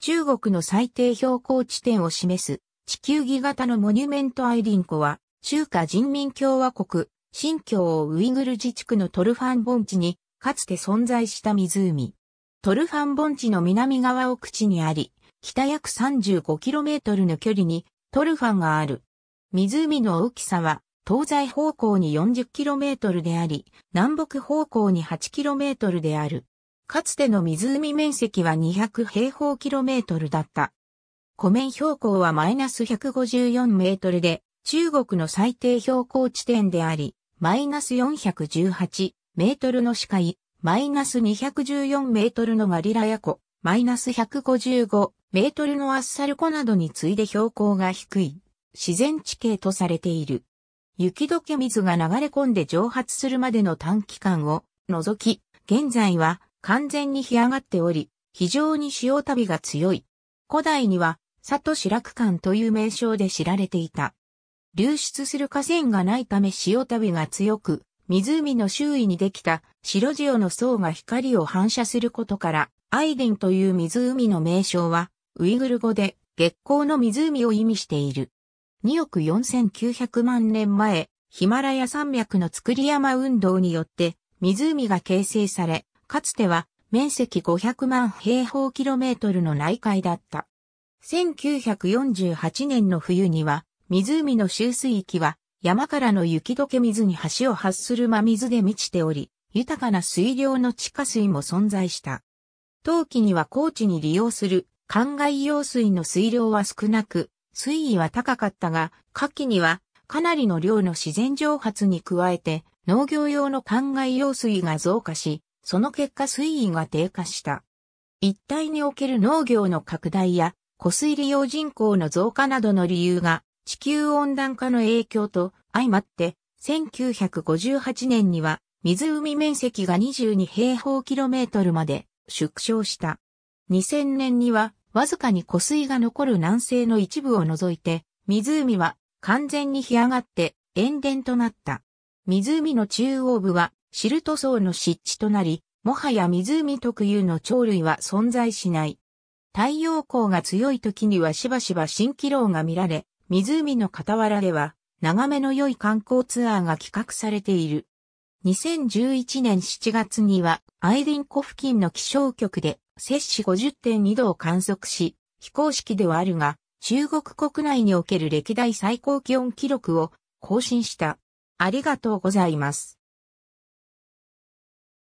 中国の最低標高地点を示す地球儀型のモニュメントアイリンコは、中華人民共和国、新疆ウイグル自治区のトルファン盆地に、かつて存在した湖。トルファン盆地の南側奥地にあり、北約 35km の距離にトルファンがある。湖の大きさは東西方向に 40km であり、南北方向に 8km である。かつての湖面積は200平方キロメートルだった。湖面標高はマイナス154メートルで、中国の最低標高地点であり、マイナス418メートルの視界、マイナス214メートルのガリラヤ湖、マイナス155メートルのアッサル湖などに次いで標高が低い、自然地形とされている。雪解け水が流れ込んで蒸発するまでの短期間を除き、現在は完全に干上がっており、非常に潮旅が強い。古代には、佐白区間という名称で知られていた。流出する河川がないため潮旅が強く、湖の周囲にできた白塩の層が光を反射することから、アイデンという湖の名称は、ウイグル語で月光の湖を意味している。2億4900万年前、ヒマラヤ山脈の作り山運動によって、湖が形成され、かつては面積500万平方キロメートルの内海だった。1948年の冬には、湖の周水域は山からの雪解け水に橋を発する真水で満ちており、豊かな水量の地下水も存在した。冬季には高地に利用する灌漑用水の水量は少なく、水位は高かったが、夏季にはかなりの量の自然蒸発に加えて農業用の灌漑用水が増加し、その結果水位が低下した。一帯における農業の拡大や、湖水利用人口の増加などの理由が、地球温暖化の影響と相まって、1958年には湖面積が22平方キロメートルまで縮小した。2000年にはわずかに湖水が残る南西の一部を除いて、湖は完全に干上がって塩田となった。湖の中央部はシルト層の湿地となり、もはや湖特有の鳥類は存在しない。太陽光が強い時にはしばしば蜃気楼が見られ、湖の傍らでは、眺めの良い観光ツアーが企画されている。2011年7月には、アイリン湖付近の気象局で、摂氏50.2度を観測し、非公式ではあるが、中国国内における歴代最高気温記録を更新した。ありがとうございます。